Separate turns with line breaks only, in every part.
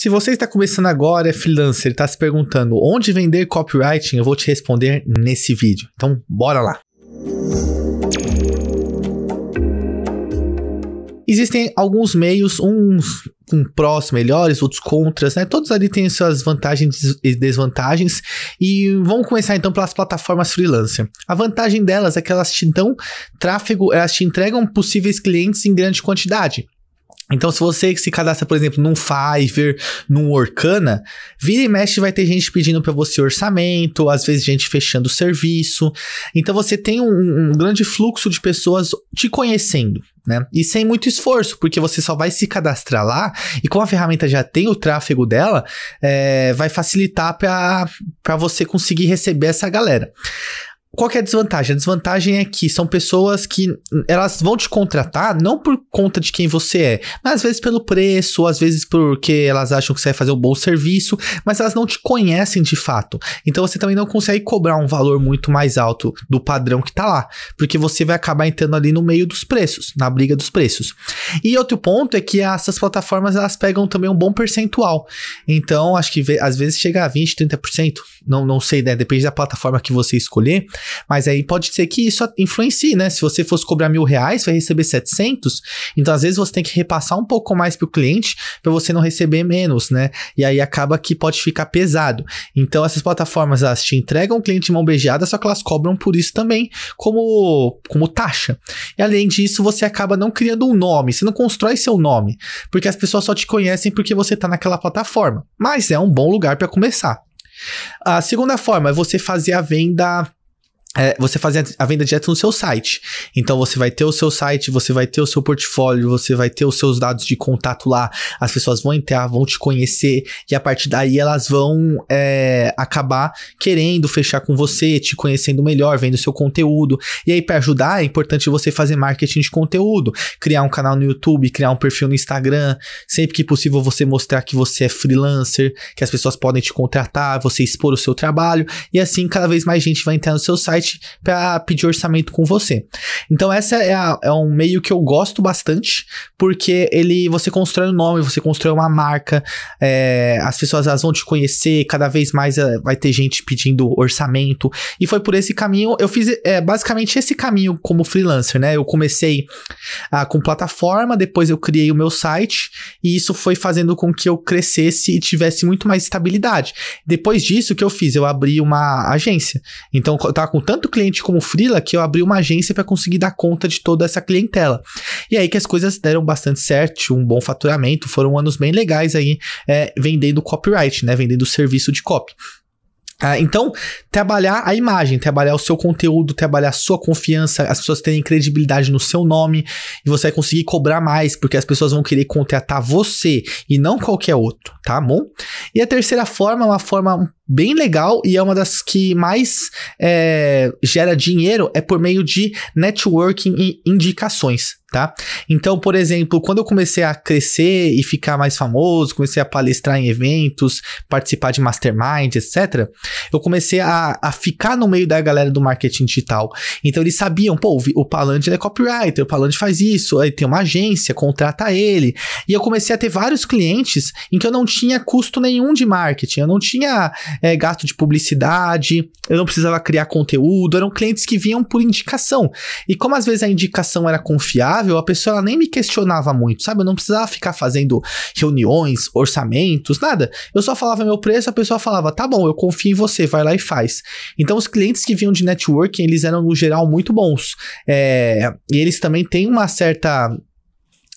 Se você está começando agora, é freelancer, está se perguntando onde vender copywriting, eu vou te responder nesse vídeo. Então, bora lá! Existem alguns meios, uns com prós melhores, outros contras, né? Todos ali têm suas vantagens e desvantagens. E vamos começar então pelas plataformas freelancer. A vantagem delas é que elas te dão tráfego, elas te entregam possíveis clientes em grande quantidade. Então, se você se cadastra, por exemplo, num Fiverr, num Orkana, vira e mexe vai ter gente pedindo para você orçamento, às vezes gente fechando o serviço. Então, você tem um, um grande fluxo de pessoas te conhecendo, né? E sem muito esforço, porque você só vai se cadastrar lá e como a ferramenta já tem o tráfego dela, é, vai facilitar para você conseguir receber essa galera. Qual é a desvantagem? A desvantagem é que são pessoas que elas vão te contratar não por conta de quem você é, mas às vezes pelo preço, às vezes porque elas acham que você vai fazer um bom serviço, mas elas não te conhecem de fato. Então você também não consegue cobrar um valor muito mais alto do padrão que tá lá, porque você vai acabar entrando ali no meio dos preços, na briga dos preços. E outro ponto é que essas plataformas elas pegam também um bom percentual. Então acho que às vezes chega a 20, 30%, não, não sei, né? Depende da plataforma que você escolher mas aí pode ser que isso influencie, né? Se você fosse cobrar mil reais, vai receber 700. Então, às vezes, você tem que repassar um pouco mais para o cliente para você não receber menos, né? E aí acaba que pode ficar pesado. Então, essas plataformas, elas te entregam o cliente mão beijada, só que elas cobram por isso também, como, como taxa. E além disso, você acaba não criando um nome, você não constrói seu nome, porque as pessoas só te conhecem porque você está naquela plataforma. Mas é um bom lugar para começar. A segunda forma é você fazer a venda é você fazer a venda direta no seu site. Então você vai ter o seu site, você vai ter o seu portfólio, você vai ter os seus dados de contato lá, as pessoas vão entrar, vão te conhecer, e a partir daí elas vão é, acabar querendo fechar com você, te conhecendo melhor, vendo seu conteúdo. E aí, para ajudar, é importante você fazer marketing de conteúdo, criar um canal no YouTube, criar um perfil no Instagram. Sempre que possível, você mostrar que você é freelancer, que as pessoas podem te contratar, você expor o seu trabalho, e assim cada vez mais gente vai entrar no seu site site para pedir orçamento com você. Então, essa é, a, é, um meio que eu gosto bastante, porque ele você constrói um nome, você constrói uma marca, é, as pessoas elas vão te conhecer, cada vez mais eh, vai ter gente pedindo orçamento. E foi por esse caminho, eu fiz é, basicamente esse caminho como freelancer, né? Eu comecei a, ah, com plataforma, depois eu criei o meu site, e isso foi fazendo com que eu crescesse e tivesse muito mais estabilidade. Depois disso, o que eu fiz? Eu abri uma agência. Então, eu tava com tanto cliente como freela que eu abri uma agência para conseguir dar conta de toda essa clientela. E aí que as coisas deram bastante certo, um bom faturamento, foram anos bem legais aí é, vendendo copyright, né? Vendendo serviço de copy. Ah, então, trabalhar a imagem, trabalhar o seu conteúdo, trabalhar a sua confiança, as pessoas terem credibilidade no seu nome e você vai conseguir cobrar mais, porque as pessoas vão querer contratar você e não qualquer outro, tá bom? E a terceira forma, uma forma um bem legal e é uma das que mais é, gera dinheiro é por meio de networking e indicações, tá? Então, por exemplo, quando eu comecei a crescer e ficar mais famoso, comecei a palestrar em eventos, participar de mastermind, etc., eu comecei a, a ficar no meio da galera do marketing digital. Então, eles sabiam, pô, o Palante é copywriter, o Palante faz isso, aí tem uma agência, contrata ele. E eu comecei a ter vários clientes em que eu não tinha custo nenhum de marketing, eu não tinha é, gasto de publicidade, eu não precisava criar conteúdo, eram clientes que vinham por indicação. E como às vezes a indicação era confiável, a pessoa ela nem me questionava muito, sabe? Eu não precisava ficar fazendo reuniões, orçamentos, nada. Eu só falava meu preço, a pessoa falava, tá bom, eu confio em você, vai lá e faz. Então os clientes que vinham de networking, eles eram no geral muito bons. É, e eles também têm uma certa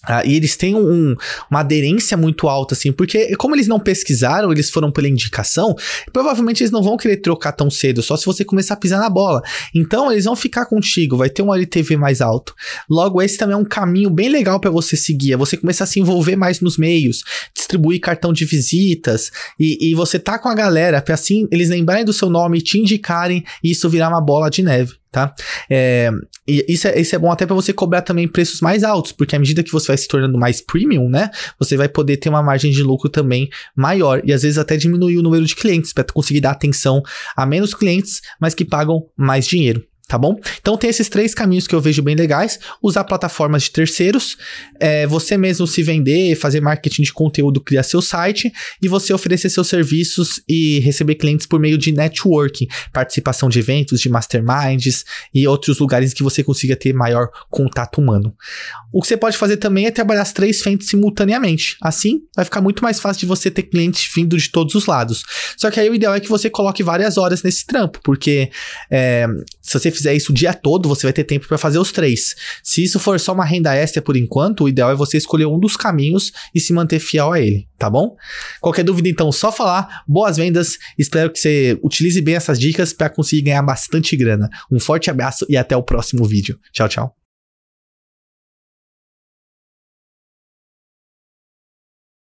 ah, e eles têm um, uma aderência muito alta, assim, porque como eles não pesquisaram, eles foram pela indicação, provavelmente eles não vão querer trocar tão cedo, só se você começar a pisar na bola. Então, eles vão ficar contigo, vai ter um LTV mais alto. Logo, esse também é um caminho bem legal para você seguir, é você começar a se envolver mais nos meios, distribuir cartão de visitas, e, e você tá com a galera, para assim eles lembrarem do seu nome, te indicarem, e isso virar uma bola de neve tá? É, isso, é, isso é bom até para você cobrar também preços mais altos, porque à medida que você vai se tornando mais premium, né? Você vai poder ter uma margem de lucro também maior e às vezes até diminuir o número de clientes para conseguir dar atenção a menos clientes, mas que pagam mais dinheiro tá bom? Então tem esses três caminhos que eu vejo bem legais: usar plataformas de terceiros, é, você mesmo se vender, fazer marketing de conteúdo, criar seu site e você oferecer seus serviços e receber clientes por meio de networking, participação de eventos, de masterminds e outros lugares que você consiga ter maior contato humano. O que você pode fazer também é trabalhar as três frentes simultaneamente. Assim, vai ficar muito mais fácil de você ter clientes vindo de todos os lados. Só que aí o ideal é que você coloque várias horas nesse trampo, porque é, se você fizer fizer isso o dia todo, você vai ter tempo para fazer os três. Se isso for só uma renda extra por enquanto, o ideal é você escolher um dos caminhos e se manter fiel a ele, tá bom? Qualquer dúvida, então, só falar. Boas vendas. Espero que você utilize bem essas dicas para conseguir ganhar bastante grana. Um forte abraço e até o próximo vídeo. Tchau, tchau.